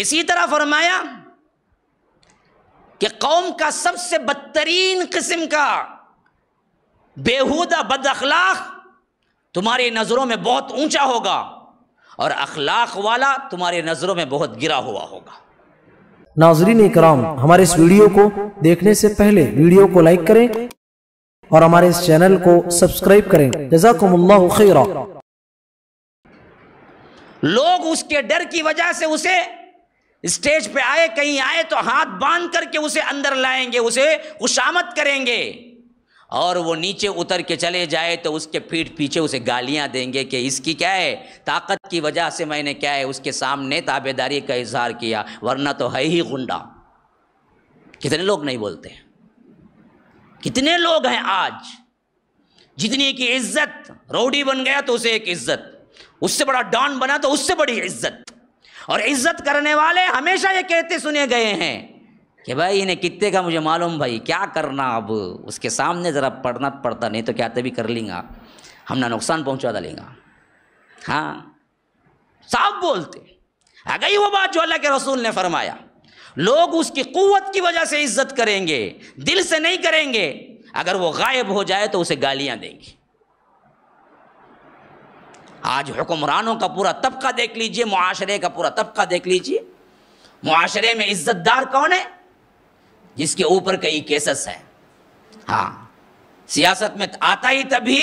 इसी तरह फरमाया कि कौम का सबसे बदतरीन किस्म का बेहूदा बद अखलाक तुम्हारी नज़रों में बहुत ऊंचा होगा और अखलाक वाला तुम्हारी नज़रों में बहुत गिरा हुआ होगा नाजरीन कराम हमारे इस वीडियो को देखने से पहले वीडियो को लाइक करें और हमारे इस चैनल को सब्सक्राइब करें जजाकम्ला खैरा लोग उसके डर की वजह से उसे स्टेज पे आए कहीं आए तो हाथ बांध करके उसे अंदर लाएंगे उसे खुशामद करेंगे और वो नीचे उतर के चले जाए तो उसके पीठ पीछे उसे गालियां देंगे कि इसकी क्या है ताकत की वजह से मैंने क्या है उसके सामने ताबेदारी का इजहार किया वरना तो है ही गुंडा कितने लोग नहीं बोलते कितने लोग हैं आज जितनी की इज्जत रोडी बन गया तो उसे एक इज्जत उससे बड़ा डॉन बना तो उससे बड़ी इज्जत और इज्जत करने वाले हमेशा ये कहते सुने गए हैं कि भाई इन्हें कितने का मुझे मालूम भाई क्या करना अब उसके सामने ज़रा पढ़ना पड़ता नहीं तो क्या तभी कर लेंगे हम ना नुकसान पहुंचा डालेंगे हाँ साफ बोलते आ गई वो बात जो अल्लाह के रसूल ने फरमाया लोग उसकी कुत की वजह से इज्जत करेंगे दिल से नहीं करेंगे अगर वो गायब हो जाए तो उसे गालियाँ देंगी आज हुक्मरानों का पूरा तबका देख लीजिए माशरे का पूरा तबका देख लीजिए माशरे में इज्जतदार कौन है जिसके ऊपर कई केसेस हैं हाँ सियासत में आता ही तभी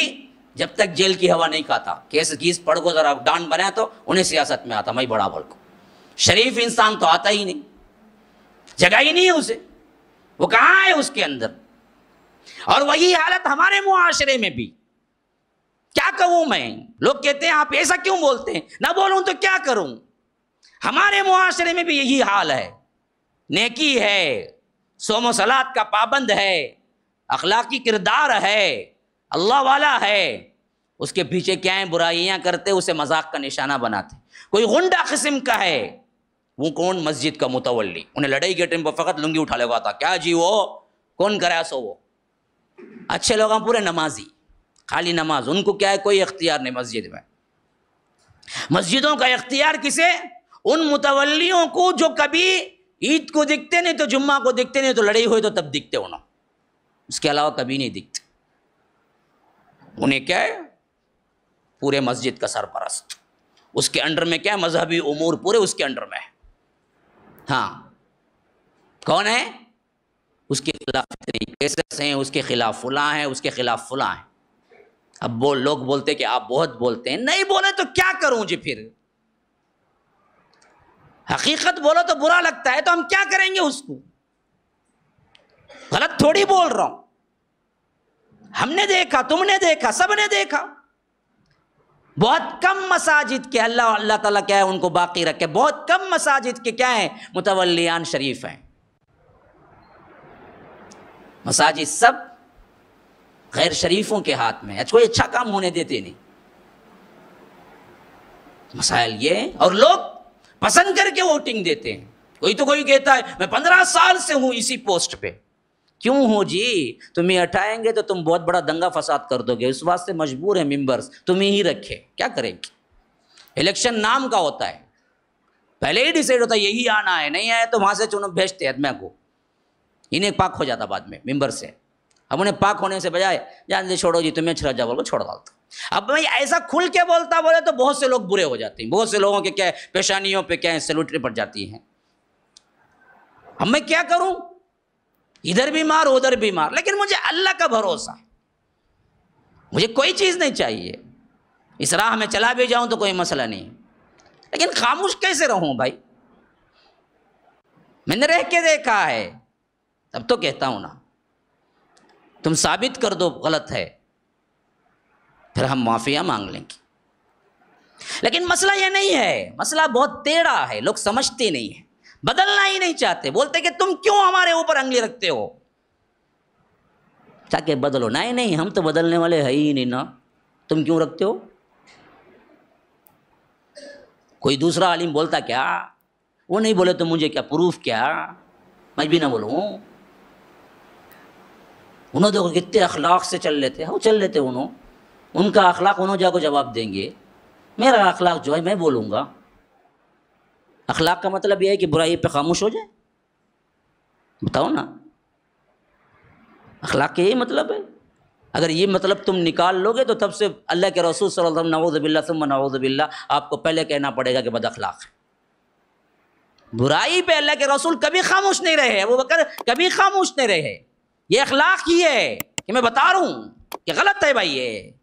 जब तक जेल की हवा नहीं खाता केस घीस पड़ को जरा डांड बनाया तो उन्हें सियासत में आता मैं बड़ा बड़को शरीफ इंसान तो आता ही नहीं जगह ही नहीं है उसे वो कहाँ है उसके अंदर और वही हालत हमारे मुआशरे में भी क्या कहूं मैं लोग कहते हैं आप ऐसा क्यों बोलते हैं ना बोलूं तो क्या करूं हमारे मुआरे में भी यही हाल है नेकी है सोमो सलाद का पाबंद है अखलाकी किरदार है अल्लाह वाला है उसके पीछे क्या है बुराइयां करते उसे मजाक का निशाना बनाते कोई गुंडा किस्म का है वो कौन मस्जिद का मुतवली उन्हें लड़ाई के टाइम पर फ़कत लुंगी उठा लगा था क्या जी वो कौन कराया सो वो अच्छे लोग हम पूरे नमाजी खाली नमाज उनको क्या है कोई अख्तियार नहीं मस्जिद में मस्जिदों का अख्तियार किसे उन मुतवलियों को जो कभी ईद को दिखते नहीं तो जुम्मा को दिखते नहीं तो लड़े हुई तो तब दिखते ना उसके अलावा कभी नहीं दिखते उन्हें क्या है पूरे मस्जिद का सरपरस्त उसके अंडर में क्या है मजहबी उमूर पूरे उसके अंडर में है हाँ कौन है उसके खिलाफ कैसे हैं उसके खिलाफ फुला हैं उसके खिलाफ फुला हैं अब वो लोग बोलते कि आप बहुत बोलते हैं नहीं बोले तो क्या करूं जी फिर हकीकत बोलो तो बुरा लगता है तो हम क्या करेंगे उसको गलत थोड़ी बोल रहा हूं हमने देखा तुमने देखा सबने देखा बहुत कम मसाजिद के अल्लाह अल्लाह ताला क्या है उनको बाकी रखे बहुत कम मसाजिद के क्या हैं मुतवलियान शरीफ हैं मसाजिद सब गैर शरीफों के हाथ में अच्छा, कोई अच्छा काम होने देते नहीं मसाइल ये और लोग पसंद करके वोटिंग देते हैं कोई तो कोई कहता है मैं पंद्रह साल से हूं इसी पोस्ट पे क्यों हो जी तुम्हें हटाएंगे तो तुम बहुत बड़ा दंगा फसाद कर दोगे उस वास्ते मजबूर है मेंबर्स तुम्हें ही रखे क्या करेंगे इलेक्शन नाम का होता है पहले ही डिसाइड होता है यही आना है नहीं आया तो वहां से चुनो भेजते हैं को इन्हें पाक हो जाता बाद में मेंबर से अब उन्हें पाक होने से बजाय जान दे छोड़ो जी तुम्हें छिरा अच्छा जा बोलो छोड़ डालता अब मैं ऐसा खुल के बोलता बोले तो बहुत से लोग बुरे हो जाते हैं बहुत से लोगों के क्या पेशानियों पे क्या है सेलुटरी पड़ जाती हैं अब मैं क्या करूं इधर भी मार उधर भी मार लेकिन मुझे अल्लाह का भरोसा है मुझे कोई चीज़ नहीं चाहिए इस राह में चला भी जाऊं तो कोई मसला नहीं लेकिन खामोश कैसे रहूं भाई मैंने रह के देखा है तब तो कहता हूं ना तुम साबित कर दो गलत है फिर हम माफिया मांग लेंगे लेकिन मसला यह नहीं है मसला बहुत टेढ़ा है लोग समझते नहीं है बदलना ही नहीं चाहते बोलते कि तुम क्यों हमारे ऊपर अंगली रखते हो ताकि बदलो नहीं नहीं हम तो बदलने वाले है ही नहीं ना तुम क्यों रखते हो कोई दूसरा आलिम बोलता क्या वो नहीं बोले तो मुझे क्या प्रूफ क्या मैं भी ना बोलूँ उन्होंने देखो कितने अखलाक से चल लेते हैं वो चल लेते उन्होंने उनका अखलाक उन्होंने जाकर जवाब देंगे मेरा अखलाक जो है मैं बोलूँगा अखलाक का मतलब यह है कि बुराई पर खामोश हो जाए बताओ ना अखलाक के यही मतलब है अगर ये मतलब तुम निकाल लोगे तो तब से अल्लाह के रसूल सल्लल्लाहु अलैहि वसल्लम नवोज़बिल्ला तुम नवोज़बिल्ला आपको पहले कहना पड़ेगा कि बद अखलाक है बुराई पे अल्लाह के रसूल कभी खामोश नहीं रहे वो बकर कभी खामोश नहीं रहे ये अखलाक ही है कि मैं बता रहा हूं कि गलत है भाई ये